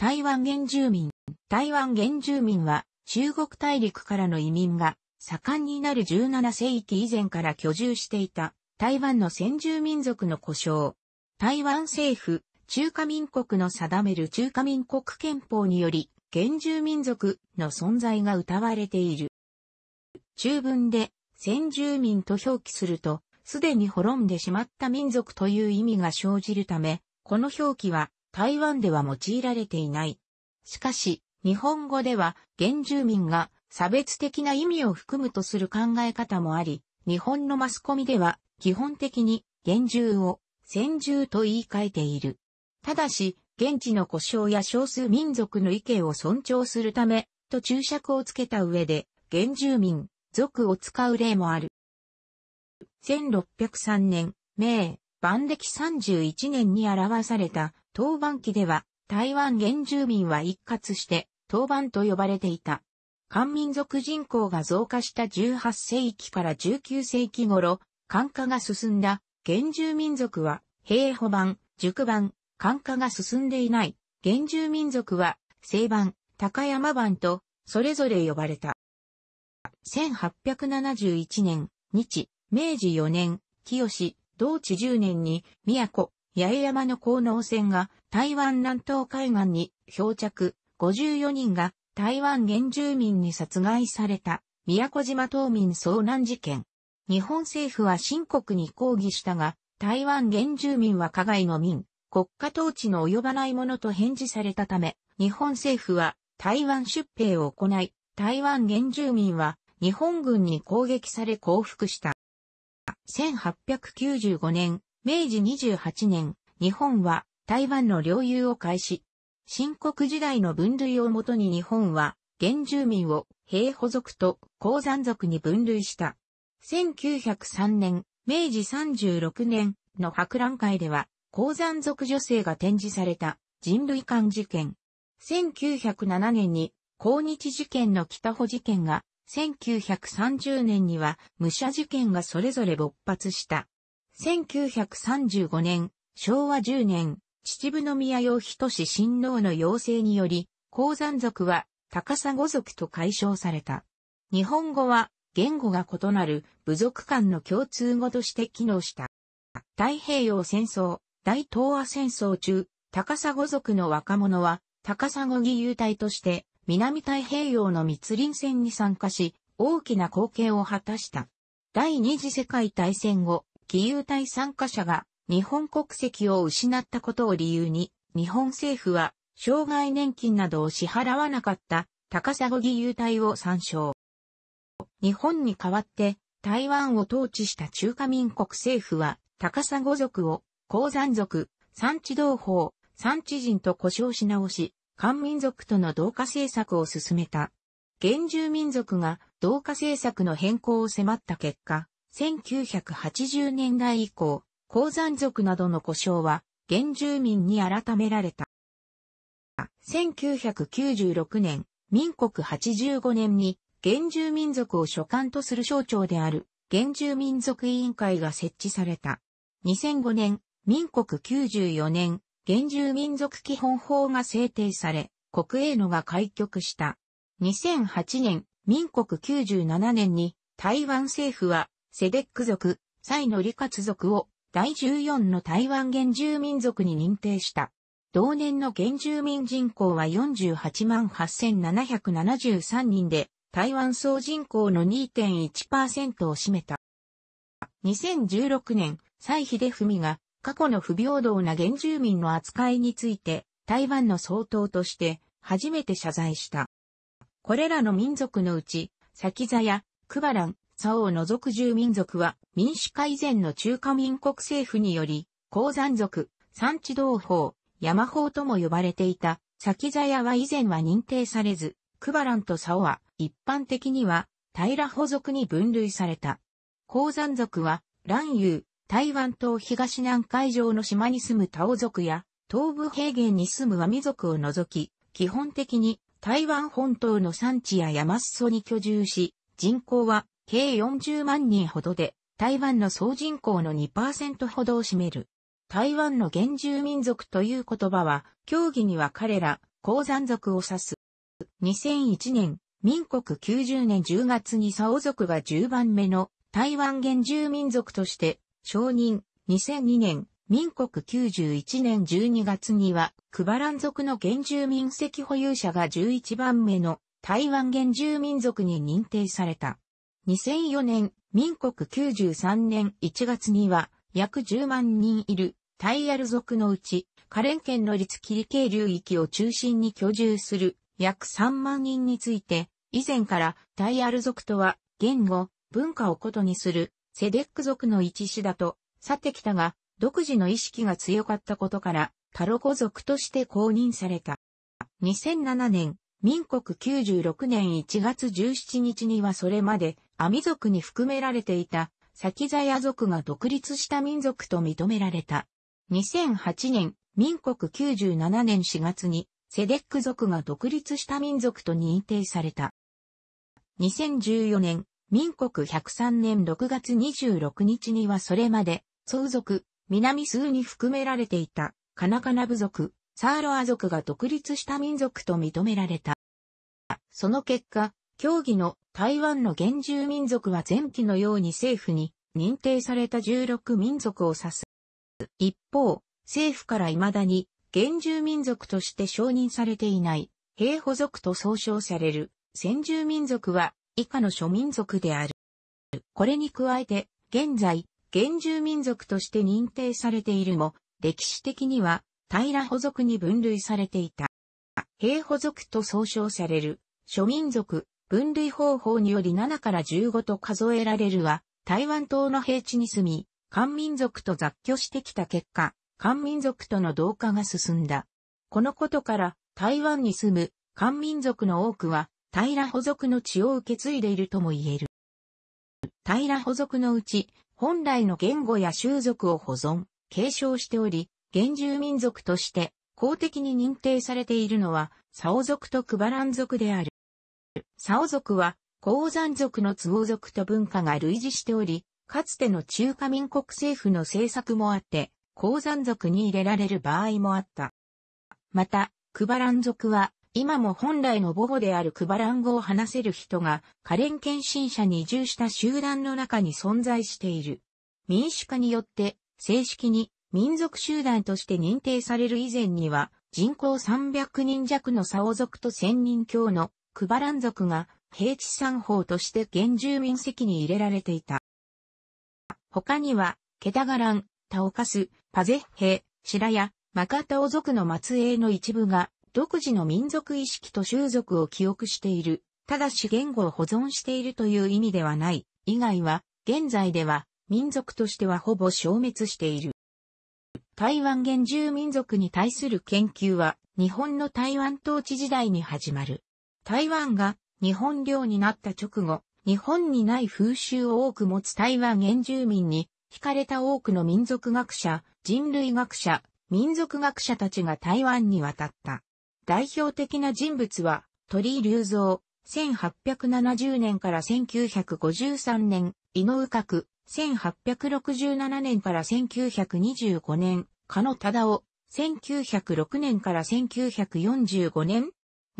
台湾原住民。台湾原住民は中国大陸からの移民が盛んになる17世紀以前から居住していた台湾の先住民族の故障。台湾政府、中華民国の定める中華民国憲法により原住民族の存在が謳われている。中文で先住民と表記するとすでに滅んでしまった民族という意味が生じるため、この表記は台湾では用いられていない。しかし、日本語では原住民が差別的な意味を含むとする考え方もあり、日本のマスコミでは基本的に原住を先住と言い換えている。ただし、現地の故障や少数民族の意見を尊重するため、と注釈をつけた上で、原住民、族を使う例もある。1603年、明、万暦31年に表された当番期では、台湾原住民は一括して、当番と呼ばれていた。漢民族人口が増加した18世紀から19世紀頃、漢化が進んだ原住民族は、平保版、熟版、漢化が進んでいない、原住民族は、西版、高山版と、それぞれ呼ばれた。1871年、日、明治4年、清同治10年に、都、八重山の高能船が台湾南東海岸に漂着、54人が台湾原住民に殺害された、宮古島島民遭難事件。日本政府は深刻に抗議したが、台湾原住民は加害の民、国家統治の及ばないものと返事されたため、日本政府は台湾出兵を行い、台湾原住民は日本軍に攻撃され降伏した。1895年、明治28年、日本は台湾の領有を開始。新国時代の分類をもとに日本は、原住民を平保族と鉱山族に分類した。1903年、明治36年の博覧会では、鉱山族女性が展示された人類間事件。1907年に、抗日事件の北保事件が、1930年には武者事件がそれぞれ勃発した。1935年、昭和10年、秩父宮洋人氏親王の要請により、鉱山族は高砂族と解消された。日本語は言語が異なる部族間の共通語として機能した。太平洋戦争、大東亜戦争中、高砂族の若者は高砂義勇隊として南太平洋の密林戦に参加し、大きな貢献を果たした。第二次世界大戦後、義勇隊参加者が日本国籍を失ったことを理由に、日本政府は障害年金などを支払わなかった高砂義勇隊を参照。日本に代わって台湾を統治した中華民国政府は高砂族を鉱山族、産地同胞、産地人と呼称し直し、漢民族との同化政策を進めた。原住民族が同化政策の変更を迫った結果、1980年代以降、鉱山族などの故障は、原住民に改められた。1996年、民国85年に、原住民族を所管とする省庁である、原住民族委員会が設置された。2005年、民国94年、原住民族基本法が制定され、国営のが開局した。2008年、民国97年に台湾政府はセデック族、蔡のカ活族を第14の台湾原住民族に認定した。同年の原住民人口は48万8773人で、台湾総人口の2.1%を占めた。2016年、蔡秀文が過去の不平等な原住民の扱いについて、台湾の総統として初めて謝罪した。これらの民族のうち、サキザやクバラン、サを除く住民族は民主化以前の中華民国政府により、鉱山族、山地同胞、山法とも呼ばれていた、先座屋は以前は認定されず、クバランとサオは一般的には平保族に分類された。鉱山族は、蘭遊、台湾島東南海上の島に住むタオ族や、東部平原に住むワミ族を除き、基本的に台湾本島の山地や山裾に居住し、人口は計40万人ほどで、台湾の総人口の2%ほどを占める。台湾の原住民族という言葉は、競技には彼ら、鉱山族を指す。2001年、民国90年10月にサオ族が10番目の台湾原住民族として承認。2002年、民国91年12月には、クバラン族の原住民籍保有者が11番目の台湾原住民族に認定された。2004年、民国93年1月には、約10万人いる、タイヤル族のうち、カレン県の立切系流域を中心に居住する、約3万人について、以前からタイヤル族とは、言語、文化をことにする、セデック族の一種だと、去ってきたが、独自の意識が強かったことから、タロコ族として公認された。2007年、民国96年1月17日にはそれまでアミ族に含められていた、サキザヤ族が独立した民族と認められた。2008年、民国97年4月に、セデック族が独立した民族と認定された。2014年、民国103年6月26日にはそれまで、宗族、南スーに含められていた、カナカナ部族、サーロア族が独立した民族と認められた。その結果、協議の台湾の原住民族は前期のように政府に認定された16民族を指す。一方、政府から未だに原住民族として承認されていない平保族と総称される先住民族は以下の諸民族である。これに加えて、現在、原住民族として認定されているも、歴史的には、平保族に分類されていた。平保族と総称される、諸民族、分類方法により7から15と数えられるは、台湾島の平地に住み、漢民族と雑居してきた結果、漢民族との同化が進んだ。このことから、台湾に住む漢民族の多くは、平保族の血を受け継いでいるとも言える。平保族のうち、本来の言語や習俗を保存、継承しており、原住民族として公的に認定されているのは、サオ族とクバラン族である。サオ族は、鉱山族の都合族と文化が類似しており、かつての中華民国政府の政策もあって、鉱山族に入れられる場合もあった。また、クバラン族は、今も本来の母語であるクバラン語を話せる人が、カレン献身者に移住した集団の中に存在している。民主化によって、正式に民族集団として認定される以前には、人口300人弱のサオ族と1000人強のクバラン族が平地産法として原住民席に入れられていた。他には、ケタガラン、タオカス、パゼッヘ、シラヤ、マカタオ族の末裔の一部が、独自の民族意識と習俗を記憶している、ただし言語を保存しているという意味ではない、以外は、現在では、民族としてはほぼ消滅している。台湾原住民族に対する研究は、日本の台湾統治時代に始まる。台湾が日本領になった直後、日本にない風習を多く持つ台湾原住民に惹かれた多くの民族学者、人類学者、民族学者たちが台湾に渡った。代表的な人物は、鳥居隆造、1870年から1953年、井上角、1867年から1925年、加野忠夫、1906年から1945年、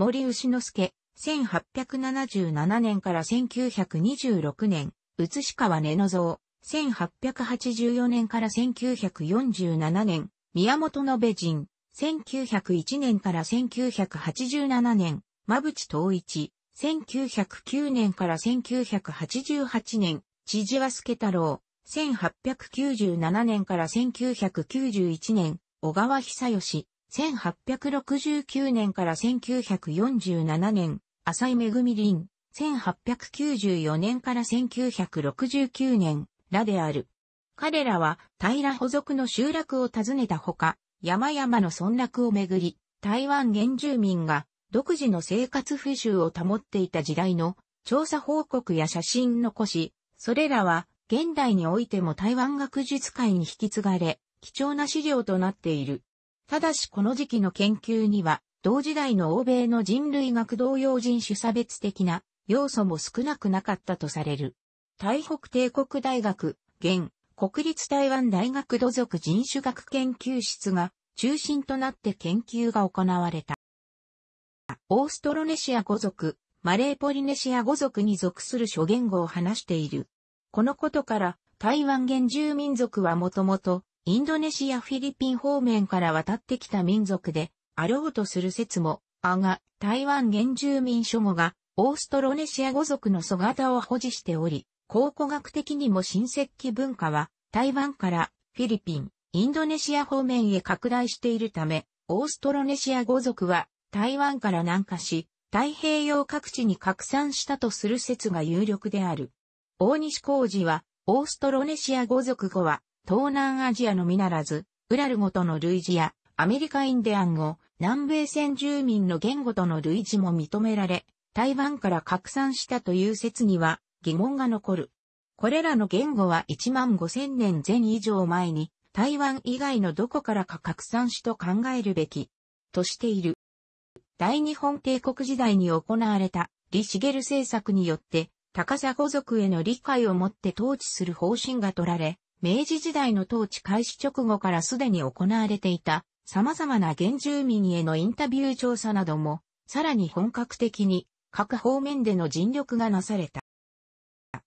森牛之助、1877年から1926年、宇川根の像、1884年から1947年、宮本のべ人、1901年から1987年、馬淵東一、1909年から1988年、千々和助太郎、1897年から1991年、小川久義、1869年から1947年、浅井恵林、1894年から1969年、らである。彼らは、平補属の集落を訪ねたほか、山々の村落をめぐり、台湾原住民が独自の生活風習を保っていた時代の調査報告や写真残し、それらは現代においても台湾学術界に引き継がれ、貴重な資料となっている。ただしこの時期の研究には、同時代の欧米の人類学同様人種差別的な要素も少なくなかったとされる。台北帝国大学、現、国立台湾大学土族人種学研究室が中心となって研究が行われた。オーストロネシア語族、マレーポリネシア語族に属する諸言語を話している。このことから、台湾原住民族はもともとインドネシアフィリピン方面から渡ってきた民族であろうとする説も、あが、台湾原住民諸語が、オーストロネシア語族の姿を保持しており、考古学的にも新石器文化は、台湾からフィリピン、インドネシア方面へ拡大しているため、オーストロネシア語族は台湾から南下し、太平洋各地に拡散したとする説が有力である。大西浩二は、オーストロネシア語族語は東南アジアのみならず、ウラル語との類似や、アメリカインディアン語、南米先住民の言語との類似も認められ、台湾から拡散したという説には疑問が残る。これらの言語は1万5000年前以上前に台湾以外のどこからか拡散しと考えるべきとしている。大日本帝国時代に行われた李茂政策によって高砂族への理解をもって統治する方針が取られ、明治時代の統治開始直後からすでに行われていた様々な原住民へのインタビュー調査なども、さらに本格的に各方面での尽力がなされた。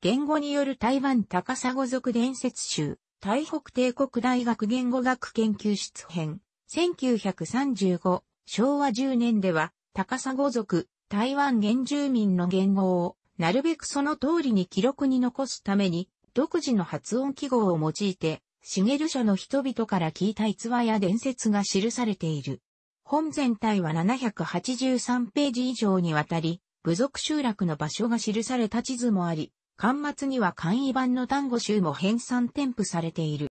言語による台湾高砂族伝説集、台北帝国大学言語学研究室編、1935、昭和10年では、高砂族、台湾原住民の言語を、なるべくその通りに記録に残すために、独自の発音記号を用いて、茂社の人々から聞いた逸話や伝説が記されている。本全体は783ページ以上にわたり、部族集落の場所が記された地図もあり、巻末には簡易版の単語集も編纂添付されている。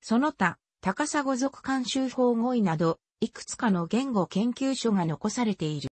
その他、高砂族監修法語彙など、いくつかの言語研究所が残されている。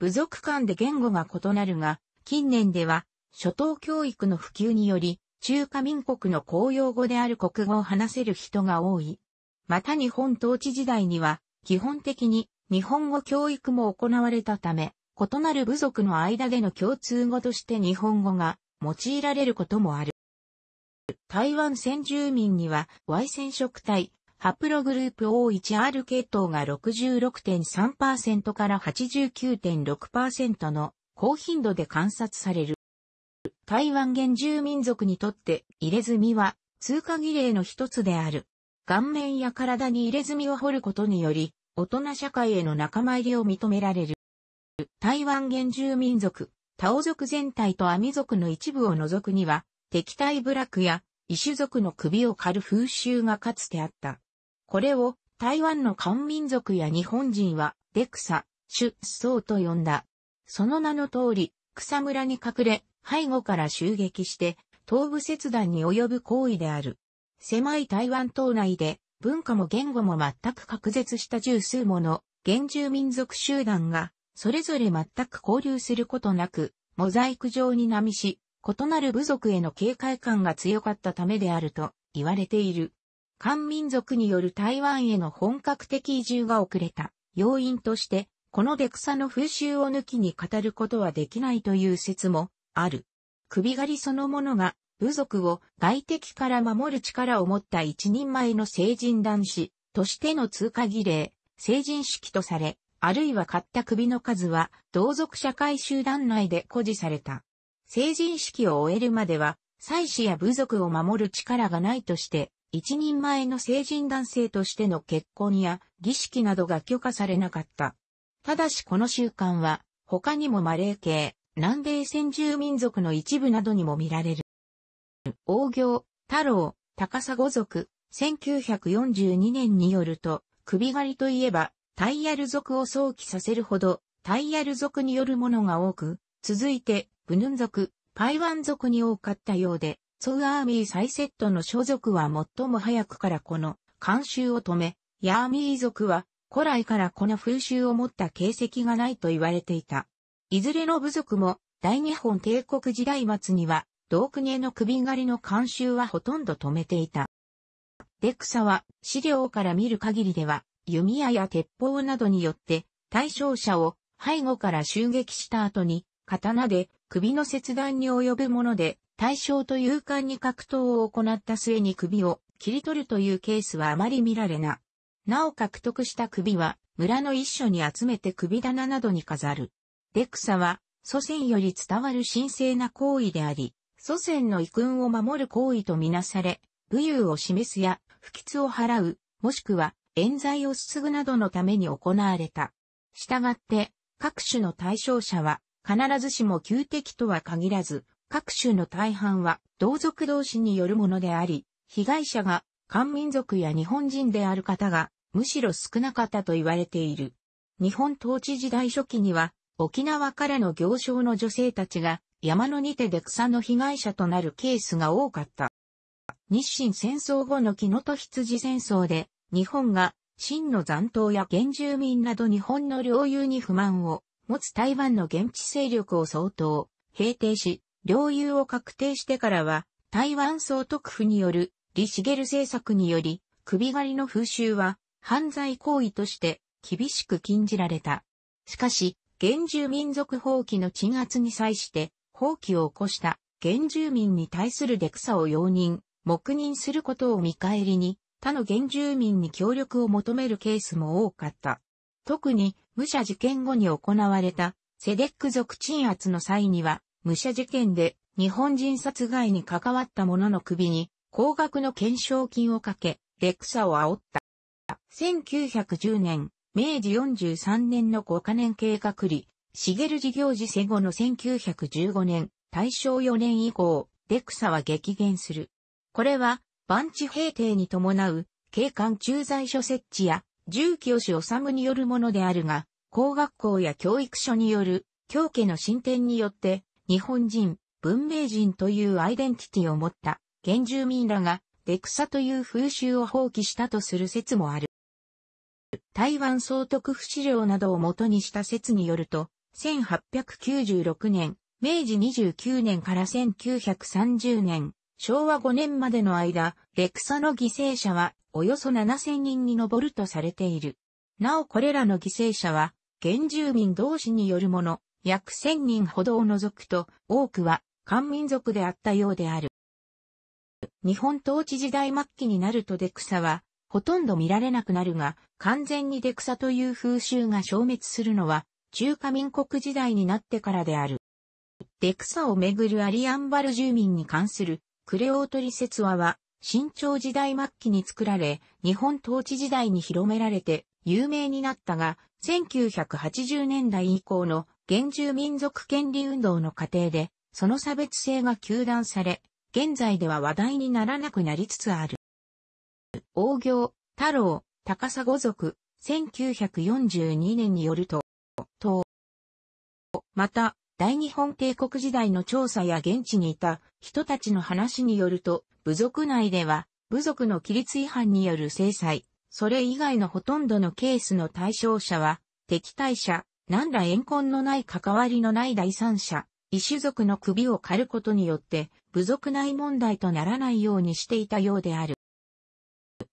部族間で言語が異なるが、近年では、初等教育の普及により、中華民国の公用語である国語を話せる人が多い。また日本統治時代には、基本的に日本語教育も行われたため、異なる部族の間での共通語として日本語が用いられることもある。台湾先住民には Y 染色体、ハプログループ O1R 系統が66.3%から89.6%の高頻度で観察される。台湾原住民族にとって入れ墨は通過儀礼の一つである。顔面や体に入れ墨を掘ることにより、大人社会への仲間入りを認められる。台湾原住民族、タオ族全体とアミ族の一部を除くには、敵対部落や異種族の首を狩る風習がかつてあった。これを台湾の漢民族や日本人は、デクサ、シュ、ソウと呼んだ。その名の通り、草むらに隠れ、背後から襲撃して、東部切断に及ぶ行為である。狭い台湾島内で、文化も言語も全く隔絶した十数もの、原住民族集団が、それぞれ全く交流することなく、モザイク状に波し、異なる部族への警戒感が強かったためであると言われている。漢民族による台湾への本格的移住が遅れた要因として、この出草の風習を抜きに語ることはできないという説もある。首狩りそのものが、部族を外敵から守る力を持った一人前の成人男子としての通過儀礼、成人式とされ、あるいは買った首の数は同族社会集団内で誇示された。成人式を終えるまでは、妻子や部族を守る力がないとして、一人前の成人男性としての結婚や儀式などが許可されなかった。ただしこの習慣は、他にもマレー系、南米先住民族の一部などにも見られる。王行、太郎、高砂族、1942年によると、首狩りといえば、タイヤル族を想起させるほど、タイヤル族によるものが多く、続いて、ブヌン族、パイワン族に多かったようで、ソウアーミーサイセットの所属は最も早くからこの慣習を止め、ヤーミー族は古来からこの風習を持った形跡がないと言われていた。いずれの部族も大日本帝国時代末には、道国への首狩りの慣習はほとんど止めていた。デクサは資料から見る限りでは、弓矢や鉄砲などによって対象者を背後から襲撃した後に、刀で首の切断に及ぶもので、対象と勇敢に格闘を行った末に首を切り取るというケースはあまり見られな。なお獲得した首は村の一所に集めて首棚などに飾る。デクサは祖先より伝わる神聖な行為であり、祖先の遺訓を守る行為とみなされ、武勇を示すや不吉を払う、もしくは冤罪をすすぐなどのために行われた。したがって、各種の対象者は、必ずしも旧敵とは限らず、各種の大半は同族同士によるものであり、被害者が漢民族や日本人である方がむしろ少なかったと言われている。日本統治時代初期には沖縄からの行商の女性たちが山のにてで草の被害者となるケースが多かった。日清戦争後の木野と羊戦争で日本が真の残党や原住民など日本の領有に不満を持つ台湾の現地勢力を相当平定し、領有を確定してからは台湾総督府による李茂政策により首狩りの風習は犯罪行為として厳しく禁じられた。しかし、原住民族放棄の鎮圧に際して、放棄を起こした原住民に対するデクサを容認、黙認することを見返りに、他の原住民に協力を求めるケースも多かった。特に、武者事件後に行われた、セデック族鎮圧の際には、武者事件で日本人殺害に関わった者の首に、高額の懸賞金をかけ、クサを煽った。1910年、明治43年の5カ年計画理、茂事業時世後の1915年、大正4年以降、デクサは激減する。これは、番地平定に伴う、警官駐在所設置や、住居吉治によるものであるが、工学校や教育所による、教家の進展によって、日本人、文明人というアイデンティティを持った、原住民らが、デクサという風習を放棄したとする説もある。台湾総督府資料などを元にした説によると、1896年、明治29年から1930年、昭和5年までの間、レクサの犠牲者はおよそ7000人に上るとされている。なおこれらの犠牲者は、原住民同士によるもの、約1000人ほどを除くと、多くは漢民族であったようである。日本統治時代末期になるとデクサは、ほとんど見られなくなるが、完全にデクサという風習が消滅するのは、中華民国時代になってからである。デクサをめぐるアリアンバル住民に関するクレオートリ説話は、新朝時代末期に作られ、日本統治時代に広められて有名になったが、1980年代以降の原住民族権利運動の過程で、その差別性が求断され、現在では話題にならなくなりつつある。王行、太郎、高砂族、1942年によると、と、また、大日本帝国時代の調査や現地にいた人たちの話によると、部族内では、部族の規律違反による制裁、それ以外のほとんどのケースの対象者は、敵対者、何ら怨恨のない関わりのない第三者、異種族の首を狩ることによって、部族内問題とならないようにしていたようである。